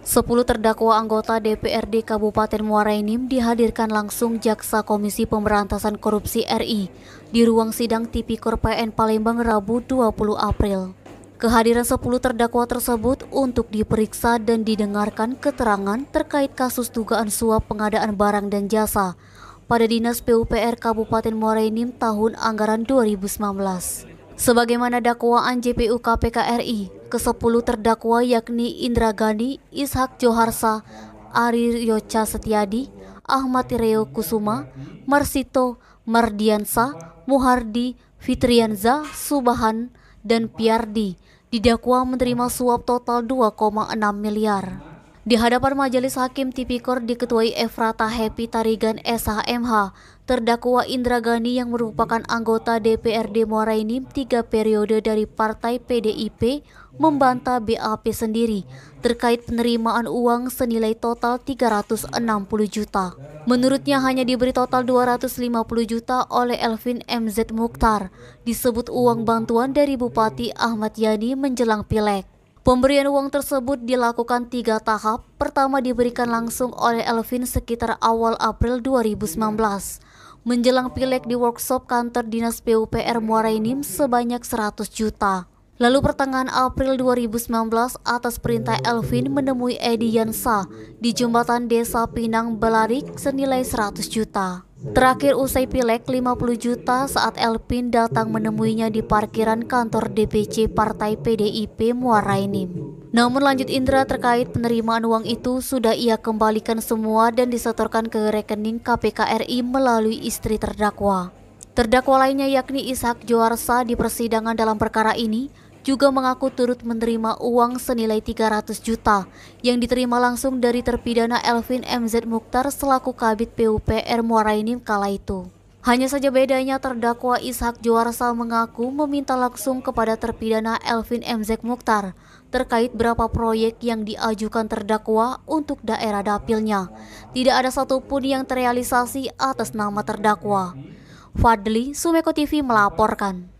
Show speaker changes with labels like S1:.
S1: Sepuluh terdakwa anggota DPRD Kabupaten Muara Enim dihadirkan langsung Jaksa Komisi Pemberantasan Korupsi RI di ruang sidang Tipikor PN Palembang Rabu 20 April. Kehadiran sepuluh terdakwa tersebut untuk diperiksa dan didengarkan keterangan terkait kasus dugaan suap pengadaan barang dan jasa pada Dinas PUPR Kabupaten Muara Enim tahun anggaran 2019. Sebagaimana dakwaan JPU KPK RI, ke-10 terdakwa yakni Indra Gani, Ishak Joharsa, Ari Yocha Setiadi, Ahmad Reo Kusuma, Marsito, Mardiansa, Muhardi, Fitrianza, Subahan, dan Piardi didakwa menerima suap total 2,6 miliar. Di hadapan Majelis Hakim Tipikor diketuai Efrata Happy Tarigan SHMH, terdakwa Indra Gani yang merupakan anggota DPRD Muara Enim tiga periode dari Partai PDIP membantah BAP sendiri terkait penerimaan uang senilai total 360 juta. Menurutnya hanya diberi total 250 juta oleh Elvin MZ Mukhtar, disebut uang bantuan dari Bupati Ahmad Yani menjelang Pileg. Pemberian uang tersebut dilakukan tiga tahap. Pertama diberikan langsung oleh Elvin sekitar awal April 2019. Menjelang pilek di workshop kantor Dinas PUPR Muara Enim sebanyak 100 juta. Lalu pertengahan April 2019 atas perintah Elvin menemui Edi Yansa di jembatan desa Pinang Belarik senilai 100 juta. Terakhir usai pilek 50 juta saat Elvin datang menemuinya di parkiran kantor DPC Partai PDIP Muarainim. Namun lanjut Indra terkait penerimaan uang itu sudah ia kembalikan semua dan disetorkan ke rekening KPK RI melalui istri terdakwa. Terdakwa lainnya yakni Ishak Joarsa di persidangan dalam perkara ini juga mengaku turut menerima uang senilai 300 juta yang diterima langsung dari terpidana Elvin MZ Mukhtar selaku Kabit PUPR Muara Enim kala itu. Hanya saja bedanya terdakwa Ishak Joarsa mengaku meminta langsung kepada terpidana Elvin MZ Mukhtar terkait berapa proyek yang diajukan terdakwa untuk daerah dapilnya. Tidak ada satupun yang terrealisasi atas nama terdakwa. Fadli, Sumeko TV melaporkan.